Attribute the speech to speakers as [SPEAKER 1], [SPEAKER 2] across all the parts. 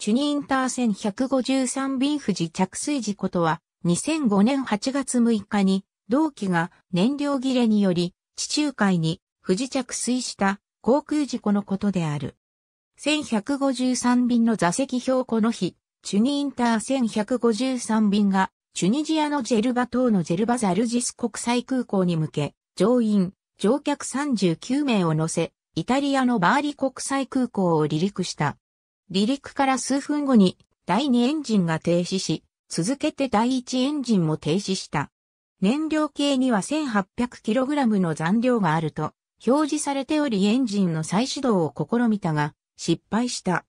[SPEAKER 1] チュニインター線153便富士着水事故とは、2005年8月6日に、同機が燃料切れにより、地中海に富士着水した航空事故のことである。1153便の座席表この日、チュニインター1153便が、チュニジアのジェルバ島のジェルバザルジス国際空港に向け、乗員、乗客39名を乗せ、イタリアのバーリ国際空港を離陸した。離陸から数分後に第2エンジンが停止し、続けて第1エンジンも停止した。燃料計には 1800kg の残量があると表示されておりエンジンの再始動を試みたが失敗した。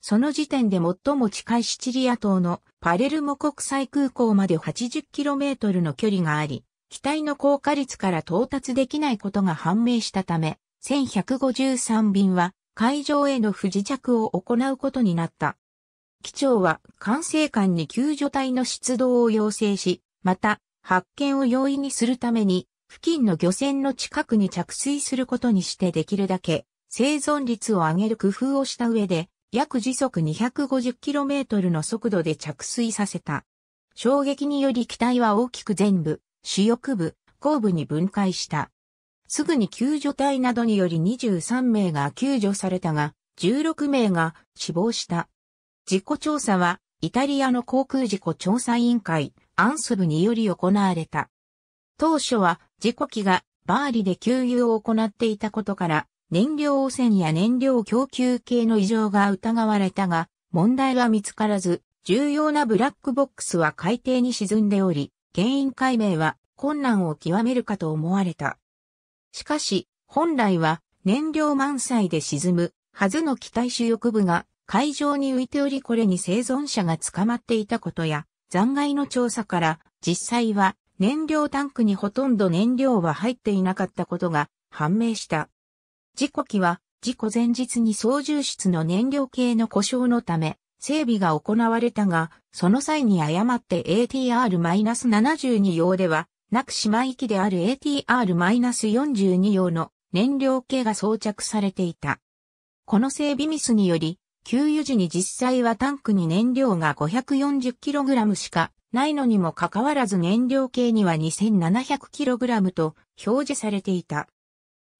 [SPEAKER 1] その時点で最も近いシチリア島のパレルモ国際空港まで 80km の距離があり、機体の高下率から到達できないことが判明したため、1153便は会場への不時着を行うことになった。機長は管制官に救助隊の出動を要請し、また発見を容易にするために、付近の漁船の近くに着水することにしてできるだけ生存率を上げる工夫をした上で、約時速 250km の速度で着水させた。衝撃により機体は大きく全部、主翼部、後部に分解した。すぐに救助隊などにより23名が救助されたが、16名が死亡した。事故調査は、イタリアの航空事故調査委員会、アンス部により行われた。当初は、事故機がバーリで給油を行っていたことから、燃料汚染や燃料供給系の異常が疑われたが、問題は見つからず、重要なブラックボックスは海底に沈んでおり、原因解明は困難を極めるかと思われた。しかし、本来は燃料満載で沈むはずの機体主翼部が海上に浮いておりこれに生存者が捕まっていたことや、残骸の調査から実際は燃料タンクにほとんど燃料は入っていなかったことが判明した。事故機は事故前日に操縦室の燃料系の故障のため整備が行われたが、その際に誤って ATR-72 用ではなく島行きである ATR-42 用の燃料系が装着されていた。この整備ミスにより、給油時に実際はタンクに燃料が 540kg しかないのにもかかわらず燃料計には 2700kg と表示されていた。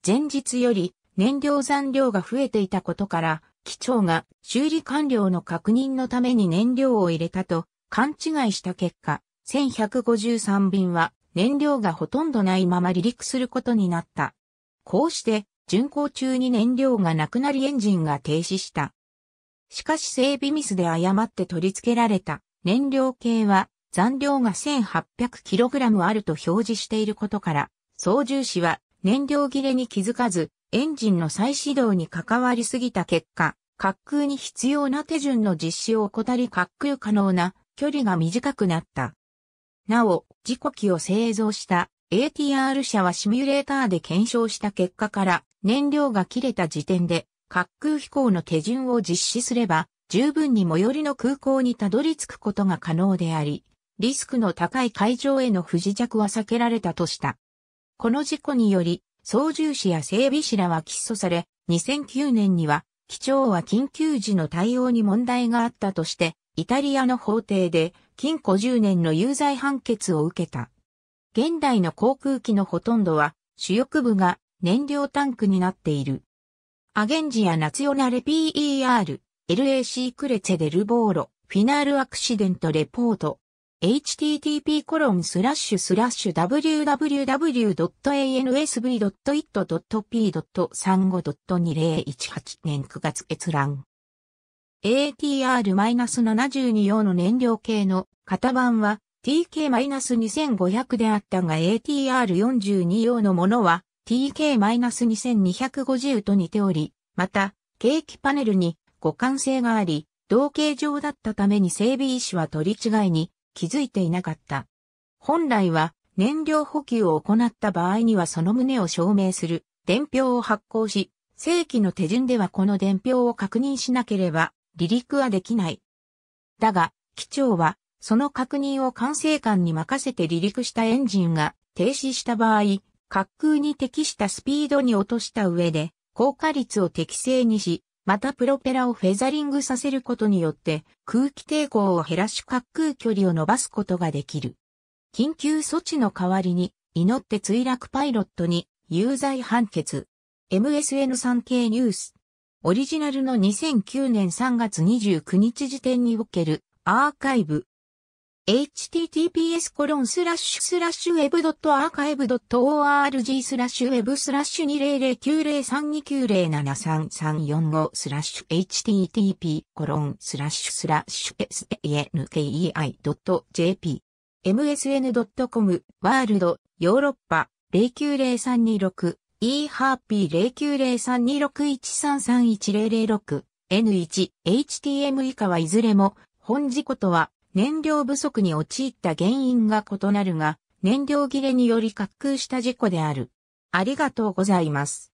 [SPEAKER 1] 前日より燃料残量が増えていたことから、機長が修理完了の確認のために燃料を入れたと勘違いした結果、1153便は燃料がほとんどないまま離陸することになった。こうして、巡航中に燃料がなくなりエンジンが停止した。しかし整備ミスで誤って取り付けられた燃料計は残量が 1800kg あると表示していることから、操縦士は燃料切れに気づかず、エンジンの再始動に関わりすぎた結果、滑空に必要な手順の実施を怠り滑空可能な距離が短くなった。なお、事故機を製造した ATR 社はシミュレーターで検証した結果から、燃料が切れた時点で、滑空飛行の手順を実施すれば、十分に最寄りの空港にたどり着くことが可能であり、リスクの高い会場への不時着は避けられたとした。この事故により、操縦士や整備士らは起訴され、2009年には、機長は緊急時の対応に問題があったとして、イタリアの法廷で禁錮10年の有罪判決を受けた。現代の航空機のほとんどは主翼部が燃料タンクになっている。アゲンジアナツヨナレ PER、LAC クレツェデルボーロ、フィナールアクシデントレポート、http コロンスラッシュスラッシュ www.ansv.it.p.35.2018 年9月閲覧。ATR-72 用の燃料系の型番は TK-2500 であったが ATR-42 用のものは TK-2250 と似ており、また、ケーキパネルに互換性があり、同型状だったために整備医師は取り違いに気づいていなかった。本来は燃料補給を行った場合にはその旨を証明する伝票を発行し、正規の手順ではこの伝票を確認しなければ離陸はできない。だが、機長は、その確認を管制官に任せて離陸したエンジンが停止した場合、滑空に適したスピードに落とした上で、高火率を適正にし、またプロペラをフェザリングさせることによって空気抵抗を減らし滑空距離を伸ばすことができる。緊急措置の代わりに祈って墜落パイロットに有罪判決。MSN3 k ニュースオリジナルの2009年3月29日時点におけるアーカイブ。https コロンスラッシュスラッシュ web.archive.org スラッシュウェブスラッシュ20090329073345スラッシュ http コロンスラッシュスラッシュ sankei.jp msn.com ワールドヨーロッパ0903264 e ハ a ピー090326133100 N1、HTM 以下はいずれも、本事故とは燃料不足に陥った原因が異なるが、燃料切れにより滑空した事故である。ありがとうございます。